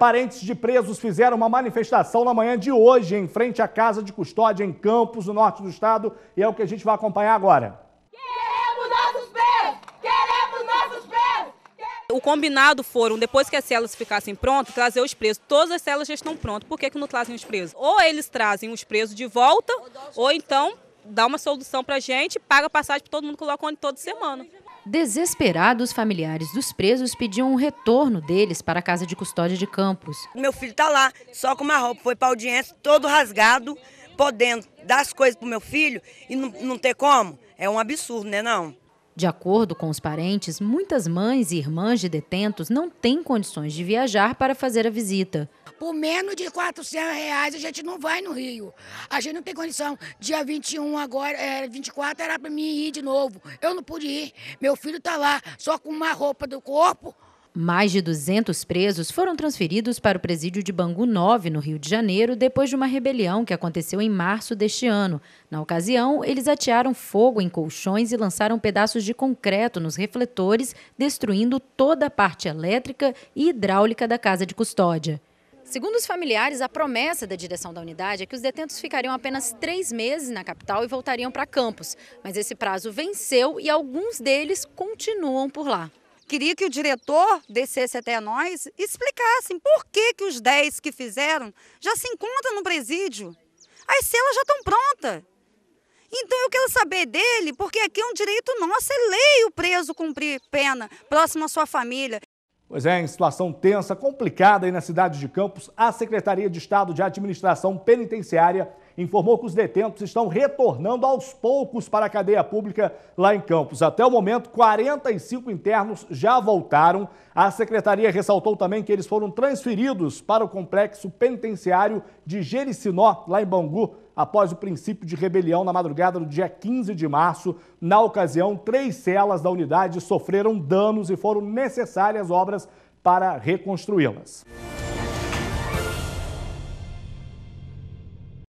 parentes de presos fizeram uma manifestação na manhã de hoje em frente à Casa de Custódia em Campos, no norte do estado, e é o que a gente vai acompanhar agora. o combinado foram, depois que as celas ficassem prontas, trazer os presos. Todas as celas já estão prontas. Por que, que não trazem os presos? Ou eles trazem os presos de volta, ou então dá uma solução para a gente, paga passagem para todo mundo coloca onde toda semana. Desesperados, familiares dos presos pediam um retorno deles para a casa de custódia de Campos. Meu filho está lá, só com uma roupa, foi para a audiência todo rasgado, podendo dar as coisas para o meu filho e não, não ter como. É um absurdo, né não? De acordo com os parentes, muitas mães e irmãs de detentos não têm condições de viajar para fazer a visita. Por menos de 400 reais a gente não vai no Rio. A gente não tem condição. Dia 21 agora, é, 24 era para mim ir de novo. Eu não pude ir. Meu filho está lá só com uma roupa do corpo. Mais de 200 presos foram transferidos para o presídio de Bangu 9, no Rio de Janeiro, depois de uma rebelião que aconteceu em março deste ano. Na ocasião, eles atearam fogo em colchões e lançaram pedaços de concreto nos refletores, destruindo toda a parte elétrica e hidráulica da casa de custódia. Segundo os familiares, a promessa da direção da unidade é que os detentos ficariam apenas três meses na capital e voltariam para Campos. Mas esse prazo venceu e alguns deles continuam por lá. Queria que o diretor descesse até nós e explicasse por que, que os dez que fizeram já se encontram no presídio. As celas já estão prontas. Então eu quero saber dele, porque aqui é um direito nosso, é lei o preso cumprir pena próximo à sua família. Pois é, em situação tensa, complicada aí na cidade de Campos, a Secretaria de Estado de Administração Penitenciária informou que os detentos estão retornando aos poucos para a cadeia pública lá em Campos. Até o momento, 45 internos já voltaram. A secretaria ressaltou também que eles foram transferidos para o complexo penitenciário de Jericinó, lá em Bangu, após o princípio de rebelião na madrugada do dia 15 de março. Na ocasião, três celas da unidade sofreram danos e foram necessárias obras para reconstruí-las.